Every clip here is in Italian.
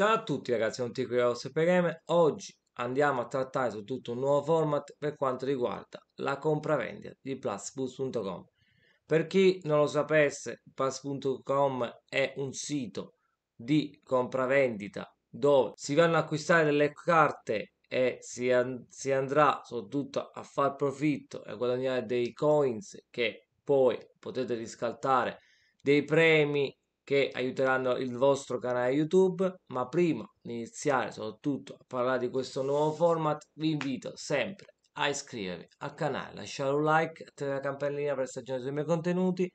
Ciao a tutti ragazzi, non ti Rosso PRM. Oggi andiamo a trattare su tutto un nuovo format per quanto riguarda la compravendita di plusbus.com. Per chi non lo sapesse, plusboost.com è un sito di compravendita dove si vanno a acquistare delle carte e si, and si andrà soprattutto a far profitto e guadagnare dei coins che poi potete riscaltare dei premi che aiuteranno il vostro canale YouTube, ma prima di iniziare soprattutto a parlare di questo nuovo format vi invito sempre a iscrivervi al canale, lasciare un like, attivare la campanellina per stagionare sui miei contenuti.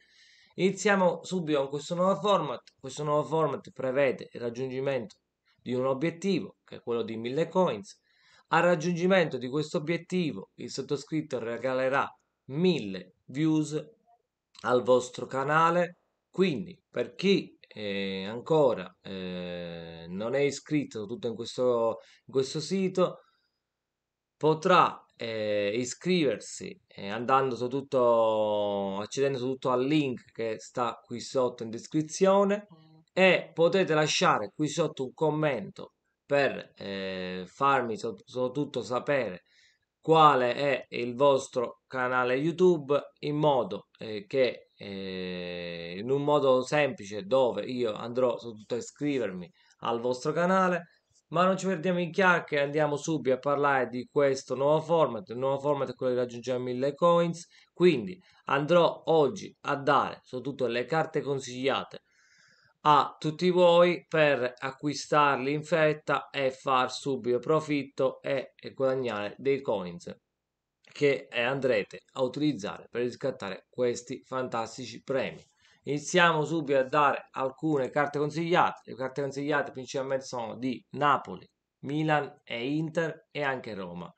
Iniziamo subito con questo nuovo format. Questo nuovo format prevede il raggiungimento di un obiettivo, che è quello di 1000 coins. Al raggiungimento di questo obiettivo il sottoscritto regalerà 1000 views al vostro canale quindi, per chi eh, ancora eh, non è iscritto tutto in questo, in questo sito, potrà eh, iscriversi eh, andando su tutto, accedendo su tutto al link che sta qui sotto in descrizione e potete lasciare qui sotto un commento per eh, farmi soprattutto sapere quale è il vostro canale YouTube in modo eh, che eh, in un modo semplice dove io andrò soprattutto a iscrivermi al vostro canale ma non ci perdiamo in chiacchiere andiamo subito a parlare di questo nuovo format il nuovo format è quello di raggiungere 1000 coins quindi andrò oggi a dare soprattutto le carte consigliate a tutti voi per acquistarli in fretta e far subito profitto e guadagnare dei coins che eh, andrete a utilizzare per riscattare questi fantastici premi. Iniziamo subito a dare alcune carte consigliate. Le carte consigliate principalmente sono di Napoli, Milan e Inter e anche Roma.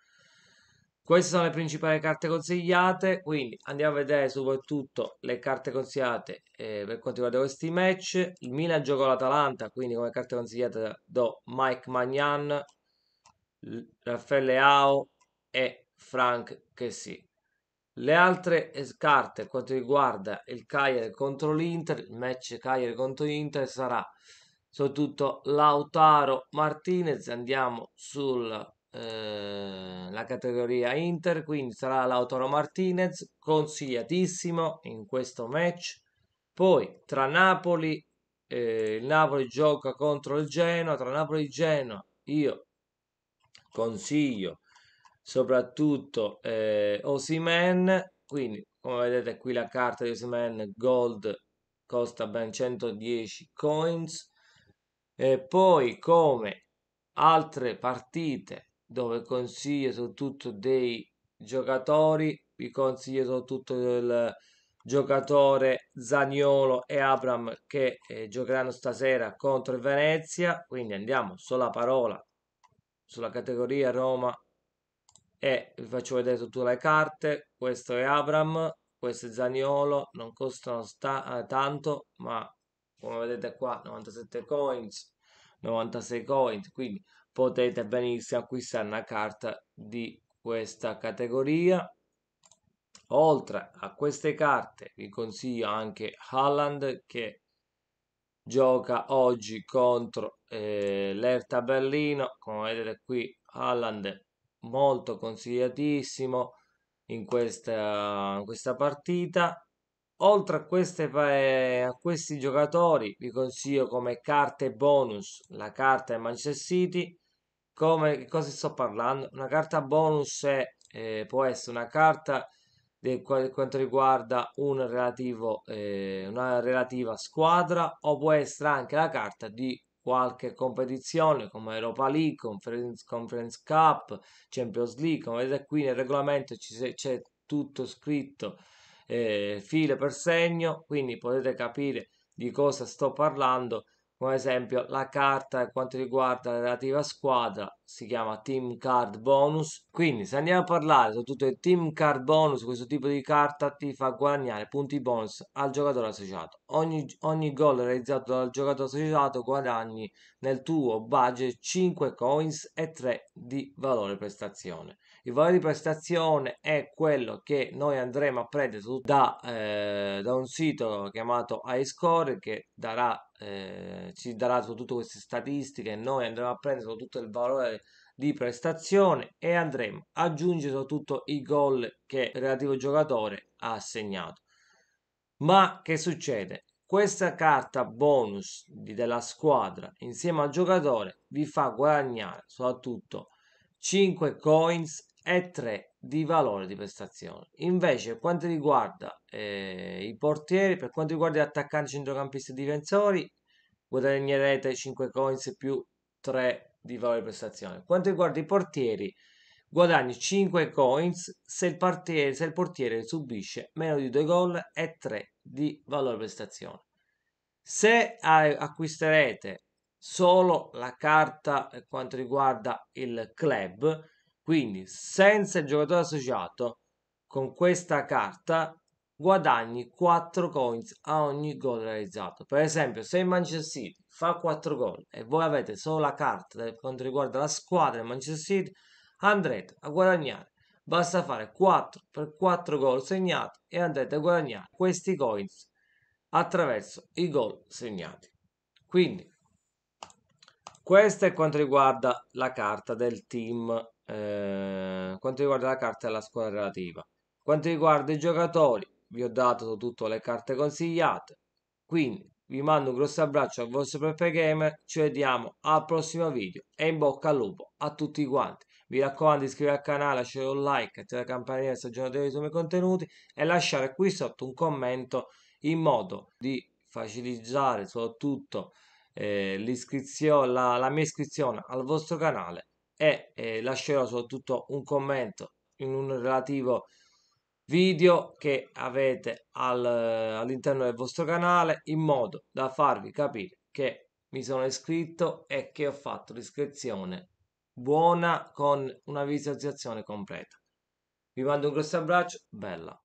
Queste sono le principali carte consigliate, quindi andiamo a vedere soprattutto le carte consigliate eh, per quanto riguarda questi match. Il Milan gioca l'Atalanta, quindi come carte consigliate do Mike Magnan, Raffaele Ao e Frank che sì. Le altre carte per quanto riguarda il Cagliari contro l'Inter, il match Cagliari contro l'Inter sarà soprattutto Lautaro Martinez, andiamo sulla eh, categoria Inter, quindi sarà Lautaro Martinez consigliatissimo in questo match. Poi tra Napoli, eh, il Napoli gioca contro il Genoa, tra Napoli e Genoa io consiglio soprattutto eh, Osimen, quindi come vedete qui la carta di Osimen Gold costa ben 110 coins, e poi come altre partite dove consiglio soprattutto dei giocatori, vi consiglio soprattutto del giocatore Zaniolo e Abram che eh, giocheranno stasera contro il Venezia, quindi andiamo sulla parola sulla categoria Roma e vi faccio vedere tutte le carte questo è Abram questo è Zaniolo non costano sta, eh, tanto ma come vedete qua 97 coins 96 coins quindi potete benissimo acquistare una carta di questa categoria oltre a queste carte vi consiglio anche Haaland che gioca oggi contro eh, l'Erta Berlino come vedete qui Haaland molto consigliatissimo in questa, in questa partita. Oltre a, queste, a questi giocatori vi consiglio come carte bonus la carta del Manchester City. Come, cosa sto parlando? Una carta bonus è, eh, può essere una carta per quanto riguarda un relativo, eh, una relativa squadra o può essere anche la carta di qualche competizione come Europa League, Conference, Conference Cup, Champions League, come vedete qui nel regolamento c'è tutto scritto eh, file per segno, quindi potete capire di cosa sto parlando come esempio la carta per quanto riguarda la relativa squadra si chiama team card bonus quindi se andiamo a parlare soprattutto il team card bonus questo tipo di carta ti fa guadagnare punti bonus al giocatore associato ogni, ogni gol realizzato dal giocatore associato guadagni nel tuo budget 5 coins e 3 di valore prestazione il valore di prestazione è quello che noi andremo a prendere da, eh, da un sito chiamato iScore che darà, eh, ci darà tutte queste statistiche noi andremo a prendere tutto il valore di prestazione e andremo ad aggiungere tutto i gol che il relativo giocatore ha segnato ma che succede? Questa carta bonus della squadra insieme al giocatore vi fa guadagnare soprattutto 5 coins e 3 di valore di prestazione. Invece, per quanto riguarda eh, i portieri, per quanto riguarda gli attaccanti, centrocampisti e difensori, guadagnerete 5 coins più 3 di valore di prestazione. Per quanto riguarda i portieri, guadagni 5 coins se il, portiere, se il portiere subisce meno di 2 gol e 3 di valore di prestazione. Se acquisterete solo la carta per quanto riguarda il club, quindi senza il giocatore associato con questa carta guadagni 4 coins a ogni gol realizzato. Per esempio, se il Manchester City fa 4 gol e voi avete solo la carta per quanto riguarda la squadra del Manchester City, andrete a guadagnare. Basta fare 4 per 4 gol segnati e andrete a guadagnare questi coins attraverso i gol segnati. Quindi, questo è quanto riguarda la carta del team eh, quanto riguarda la carta della squadra relativa. Quanto riguarda i giocatori, vi ho dato tutte le carte consigliate. Quindi vi mando un grosso abbraccio al vostro Pepe Gamer, ci vediamo al prossimo video e in bocca al lupo a tutti quanti. Mi raccomando iscrivetevi al canale, lasciate un like, attivate la campanella se aggiornate i miei contenuti e lasciate qui sotto un commento in modo di facilitare soprattutto eh, la, la mia iscrizione al vostro canale e eh, lascerò soprattutto un commento in un relativo video che avete al, all'interno del vostro canale in modo da farvi capire che mi sono iscritto e che ho fatto l'iscrizione buona con una visualizzazione completa. Vi mando un grosso abbraccio, bella!